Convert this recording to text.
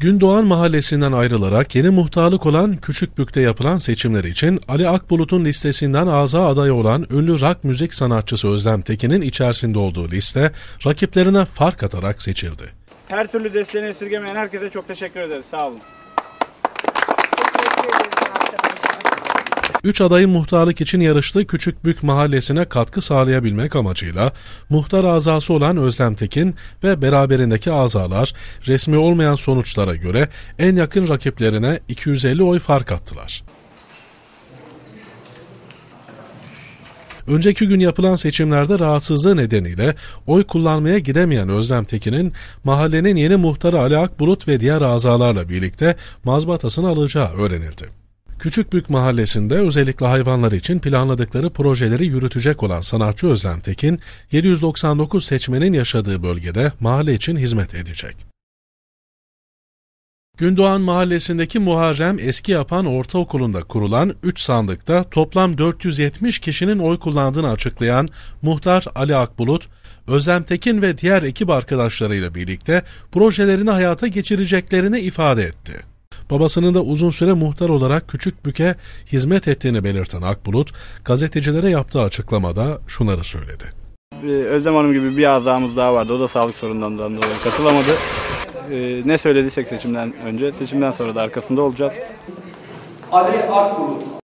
Gündoğan mahallesinden ayrılarak yeni muhtarlık olan Küçükbük'te yapılan seçimler için Ali Akbulut'un listesinden Aza aday olan ünlü rock müzik sanatçısı Özlem Tekin'in içerisinde olduğu liste rakiplerine fark atarak seçildi. Her türlü desteğini esirgemeyen herkese çok teşekkür ederiz. Sağ olun. 3 adayın muhtarlık için yarıştığı küçük Bük Mahallesi'ne katkı sağlayabilmek amacıyla muhtar azası olan Özlem Tekin ve beraberindeki azalar resmi olmayan sonuçlara göre en yakın rakiplerine 250 oy fark attılar. Önceki gün yapılan seçimlerde rahatsızlığı nedeniyle oy kullanmaya gidemeyen Özlem Tekin'in mahallenin yeni muhtarı Ali Akbulut ve diğer azalarla birlikte mazbatasını alacağı öğrenildi. Küçükbük Mahallesi'nde özellikle hayvanlar için planladıkları projeleri yürütecek olan sanatçı Özlem Tekin, 799 seçmenin yaşadığı bölgede mahalle için hizmet edecek. Gündoğan Mahallesi'ndeki Muharrem Eski Yapan Ortaokulu'nda kurulan 3 sandıkta toplam 470 kişinin oy kullandığını açıklayan muhtar Ali Akbulut, Özlem Tekin ve diğer ekip arkadaşlarıyla birlikte projelerini hayata geçireceklerini ifade etti babasının da uzun süre muhtar olarak küçük büke hizmet ettiğini belirten Akbulut, gazetecilere yaptığı açıklamada şunları söyledi. Ee, Özlem Hanım gibi bir azamız daha vardı. O da sağlık sorunlarından dolayı katılamadı. Ee, ne söylediysek seçimden önce, seçimden sonra da arkasında olacağız. Ali Akbulut